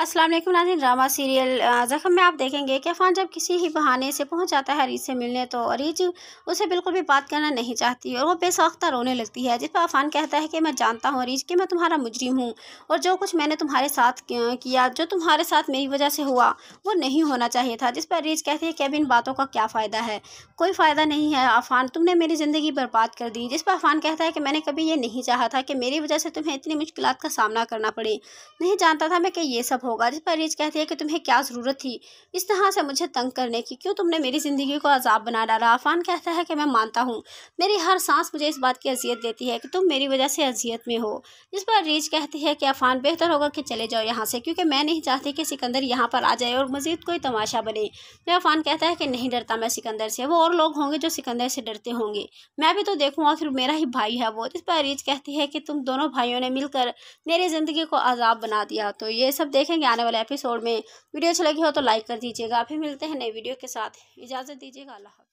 Aslam Nazin drama serial Zakhm में आप देखेंगे कि अफान जब किसी ही बहाने से पहुंच जाता है अरीज से मिलने तो अरीज उसे बिल्कुल भी बात करना नहीं चाहती और वो बेसाख्ता रोने लगती है जिस पर अफान कहता है कि मैं जानता हूँ अरीज कि मैं तुम्हारा मुजरिम हूँ और जो कुछ मैंने तुम्हारे साथ किया जो तुम्हारे साथ मेरी वजह से हुआ वो नहीं होना चाहिए था जिस पर अरीज कहती है कि अब इन बातों का क्या फ़ायदा है कोई फ़ायदा नहीं है अफान तुमने मेरी ज़िंदगी बर्बाद कर दी जिस पर अफान कहता है कि मैंने कभी ये नहीं चाहा था कि मेरी वजह से तुम्हें इतनी मुश्किल का सामना करना पड़े नहीं जानता था मैं कि ये सब होगा जिस पर कहती है कि तुम्हें क्या ज़रूरत थी इस तरह से मुझे तंग करने की क्यों तुमने मेरी ज़िंदगी को अजाब बना डाला अफान कहता है कि मैं मानता हूँ मेरी हर सांस मुझे इस बात की अजियत देती है कि तुम मेरी वजह से अजियत में हो जिस पर रीच कहती है कि अफान बेहतर होगा कि चले जाओ यहाँ से क्योंकि मैं नहीं चाहती कि सिकंदर यहाँ पर आ जाए और मज़ीद कोई तमाशा बने फिर अफान कहता है कि नहीं डरता मैं सिकंदर से वो और लोग होंगे जो सिकंदर से डरते होंगे मैं भी तो देखूँ आखिर मेरा ही भाई है वो जिस पर रीच कहती है कि तुम दोनों भाइयों ने मिलकर मेरी ज़िंदगी को अजाब बना दिया तो ये सब देखें मिलेंगे आने वाले एपिसोड में वीडियो अच्छी लगी हो तो लाइक कर दीजिएगा फिर मिलते हैं नई वीडियो के साथ इजाज़त दीजिएगा अल्लाह